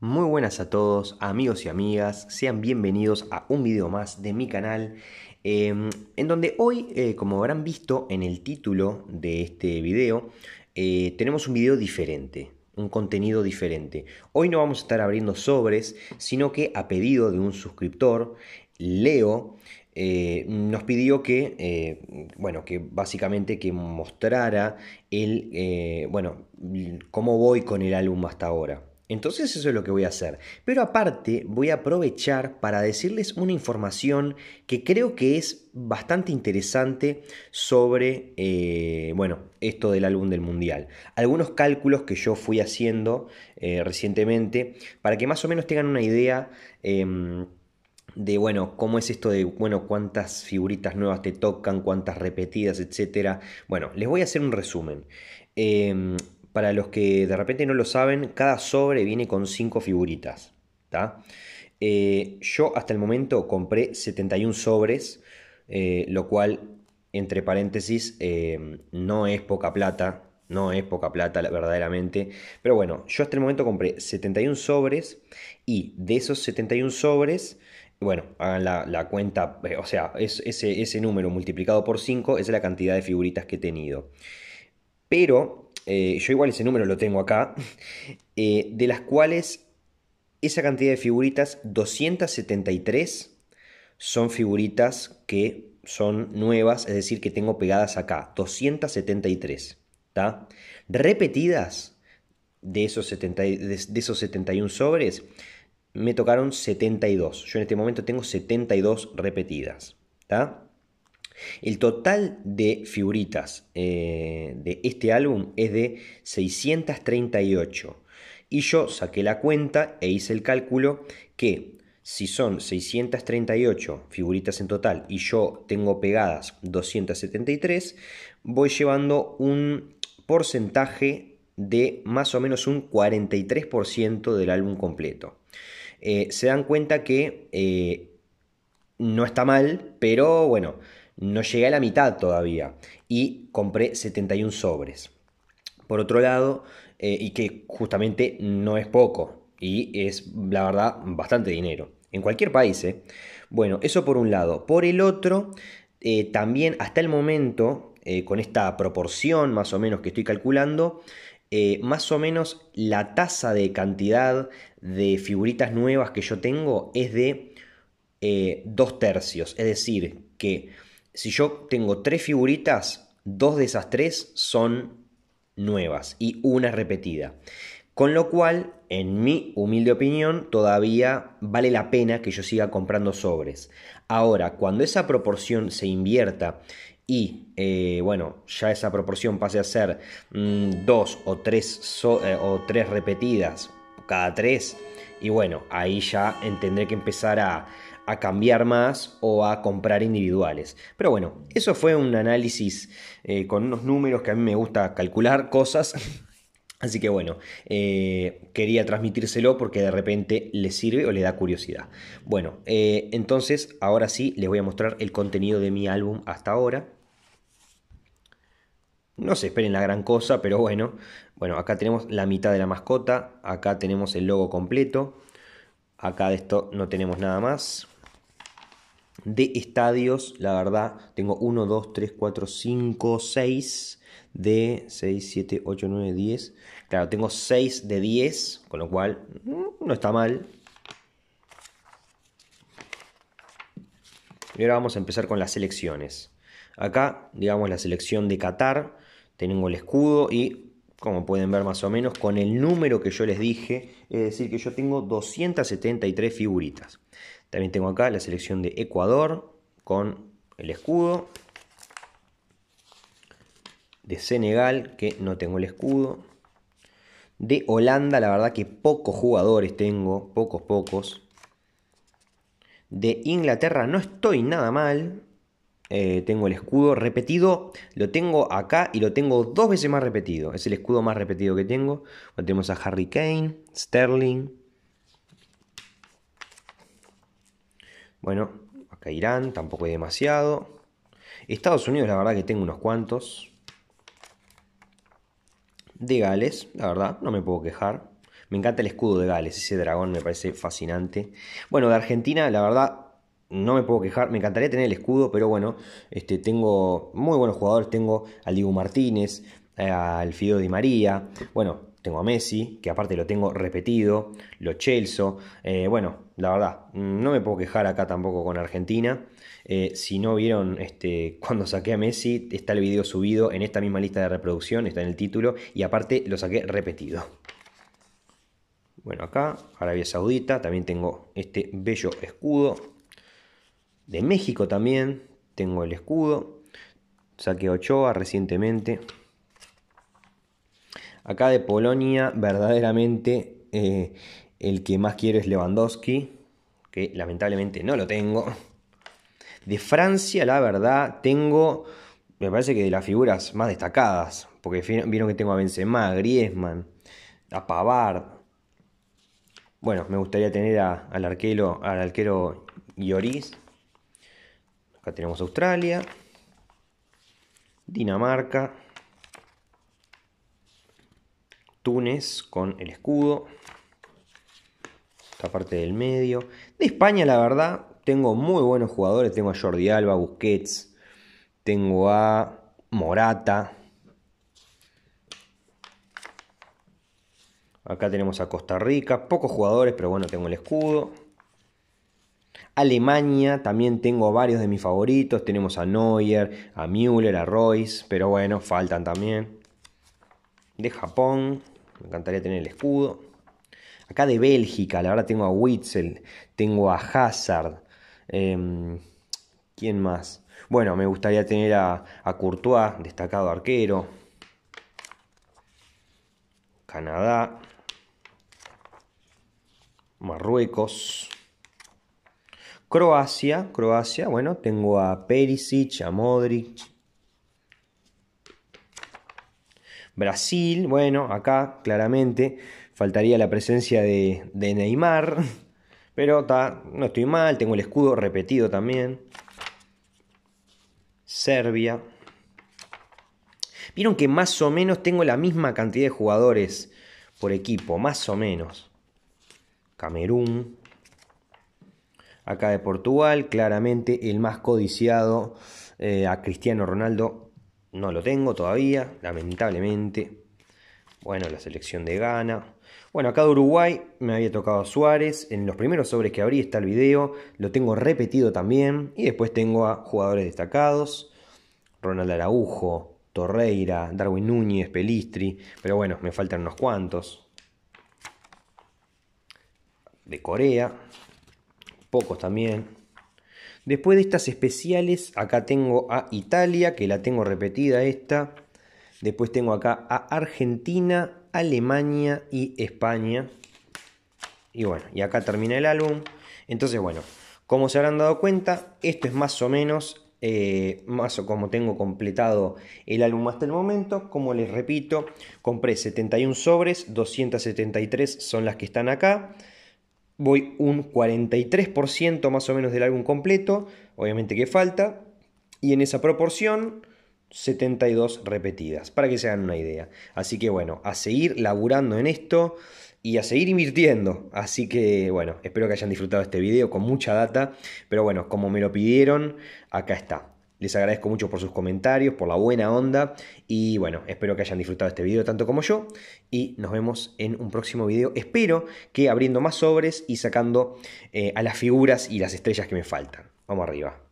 Muy buenas a todos, amigos y amigas, sean bienvenidos a un video más de mi canal, em, en donde hoy, eh, como habrán visto en el título de este video, eh, tenemos un video diferente, un contenido diferente. Hoy no vamos a estar abriendo sobres, sino que a pedido de un suscriptor, Leo, eh, nos pidió que, bueno, que básicamente que mostrara el, bueno, cómo voy con el álbum hasta ahora. Entonces eso es lo que voy a hacer. Pero aparte voy a aprovechar para decirles una información que creo que es bastante interesante sobre, eh, bueno, esto del álbum del mundial. Algunos cálculos que yo fui haciendo eh, recientemente para que más o menos tengan una idea. Em, de bueno, cómo es esto de bueno, cuántas figuritas nuevas te tocan, cuántas repetidas, etcétera. Bueno, les voy a hacer un resumen. Em, para los que de repente no lo saben, cada sobre viene con 5 figuritas. Eh, yo hasta el momento compré 71 sobres, eh, lo cual, entre paréntesis, eh, no es poca plata. No es poca plata, verdaderamente. Pero bueno, yo hasta el momento compré 71 sobres y de esos 71 sobres, bueno, hagan la, cuenta, o sea, ese, ese número multiplicado por 5 es la cantidad de figuritas que he tenido. Pero eh, yo igual ese número lo tengo acá, eh, de las cuales esa cantidad de figuritas, 273, son figuritas que son nuevas, es decir, que tengo pegadas acá, 273, ¿está? Repetidas de esos, de, de esos 71 sobres, me tocaron 72. Yo en este momento tengo 72 repetidas, ¿está? El total de figuritas eh, de este álbum es de 638. Y yo saqué la cuenta e hice el cálculo que si son 638 figuritas en total y yo tengo pegadas 273, voy llevando un porcentaje de más o menos un 43% del álbum completo. Eh, se dan cuenta que eh, no está mal, pero bueno, no llegué a la mitad todavía y compré 71 sobres. Por otro lado, eh, y que justamente no es poco y es, la verdad, bastante dinero. En cualquier país, ¿eh? Bueno, eso por un lado. Por el otro, eh, también hasta el momento, eh, con esta proporción más o menos que estoy calculando, más o menos la tasa de cantidad de figuritas nuevas que yo tengo es de dos tercios. Es decir, que si yo tengo tres figuritas, dos de esas tres son nuevas y una repetida. Con lo cual, en mi humilde opinión, todavía vale la pena que yo siga comprando sobres. Ahora, cuando esa proporción se invierta y, eh, bueno, ya esa proporción pase a ser mm, dos o tres, eh, o tres repetidas cada tres, y bueno, ahí ya tendré que empezar a a cambiar más o a comprar individuales. Pero bueno, eso fue un análisis eh, con unos números que a mí me gusta calcular cosas. Así que bueno, eh, quería transmitírselo porque de repente le sirve o le da curiosidad. Bueno, eh, entonces ahora sí les voy a mostrar el contenido de mi álbum hasta ahora. No se esperen la gran cosa, pero bueno. Bueno, acá tenemos la mitad de la mascota, acá tenemos el logo completo, acá de esto no tenemos nada más de estadios, la verdad, tengo 1, 2, 3, 4, 5, 6 de 6, 7, 8, 9, 10. Claro, tengo 6 de 10, con lo cual mm, no está mal. Y ahora vamos a empezar con las selecciones. Acá, digamos, la selección de Qatar. Tengo el escudo y como pueden ver más o menos, con el número que yo les dije, es decir, que yo tengo 273 figuritas. También tengo acá la selección de Ecuador con el escudo, de Senegal, que no tengo el escudo, de Holanda, la verdad que pocos jugadores tengo, pocos, pocos. De Inglaterra no estoy nada mal, eh, tengo el escudo repetido, lo tengo acá y lo tengo dos veces más repetido. Es el escudo más repetido que tengo. tenemos a Harry Kane, Sterling. Bueno, acá Irán, tampoco hay demasiado. Estados Unidos, la verdad que tengo unos cuantos. De Gales, la verdad, no me puedo quejar. Me encanta el escudo de Gales, ese dragón me parece fascinante. Bueno, de Argentina, la verdad, no me puedo quejar, me encantaría tener el escudo, pero bueno, este, tengo muy buenos jugadores, tengo al Diego Martínez, eh, al Fido Di María, bueno, tengo a Messi, que aparte lo tengo repetido, lo Chelso, eh, bueno, la verdad, no me puedo quejar acá tampoco con Argentina. Eh, si no vieron este, cuando saqué a Messi, está el video subido en esta misma lista de reproducción, está en el título, y aparte lo saqué repetido. Bueno, acá, Arabia Saudita, también tengo este bello escudo de México también tengo el escudo. Saqué Ochoa recientemente. Acá de Polonia, verdaderamente eh, el que más quiero es Lewandowski, que lamentablemente no lo tengo. De Francia, la verdad, tengo, me parece que de las figuras más destacadas, porque vieron que tengo a Benzema, a Griezmann, a Pavard. Bueno, me gustaría tener al, arquero, al arquero Acá tenemos Australia, Dinamarca, Túnez con el escudo, esta parte del medio. De España, la verdad, tengo muy buenos jugadores. Tengo a Jordi Alba, Busquets, tengo a Morata. Acá tenemos a Costa Rica, pocos jugadores, pero bueno, tengo el escudo. Alemania también tengo varios de mis favoritos. Tenemos a Neuer, a Müller, a Royce, pero bueno, faltan también. De Japón, me encantaría tener el escudo. Acá de Bélgica, la verdad tengo a Witzel, tengo a Hazard. Em, ¿Quién más? Bueno, me gustaría tener a, a Courtois, destacado arquero. Canadá. Marruecos. Croacia, Croacia, bueno, tengo a Perisic, a Modric. Brasil, bueno, acá claramente faltaría la presencia de, Neymar. Pero no estoy mal, tengo el escudo repetido también. Serbia. Vieron que más o menos tengo la misma cantidad de jugadores por equipo, más o menos. Camerún acá de Portugal, claramente el más codiciado eh, a Cristiano Ronaldo no lo tengo todavía, lamentablemente. Bueno, la selección de Ghana. Bueno, acá de Uruguay me había tocado Suárez. En los primeros sobres que abrí está el video. Lo tengo repetido también. Y después tengo a jugadores destacados. Ronald Araujo, Torreira, Darwin Núñez, Pelistri. Pero bueno, me faltan unos cuantos. De Corea pocos también. Después de estas especiales, acá tengo a Italia, que la tengo repetida esta. Después tengo acá a Argentina, Alemania y España. Y bueno, y acá termina el álbum. Entonces, bueno, como se habrán dado cuenta, esto es más o menos eh, más o como tengo completado el álbum hasta el momento. Como les repito, compré 71 sobres, 273 son las que están acá voy un 43% más o menos del álbum completo, obviamente que falta, y en esa proporción 72 repetidas, para que se hagan una idea. Así que bueno, a seguir laburando en esto y a seguir invirtiendo. Así que bueno, espero que hayan disfrutado este video con mucha data, pero bueno, como me lo pidieron, acá está. Les agradezco mucho por sus comentarios, por la buena onda y bueno, espero que hayan disfrutado este video tanto como yo y nos vemos en un próximo video. Espero que abriendo más sobres y sacando eh, a las figuras y las estrellas que me faltan. Vamos arriba.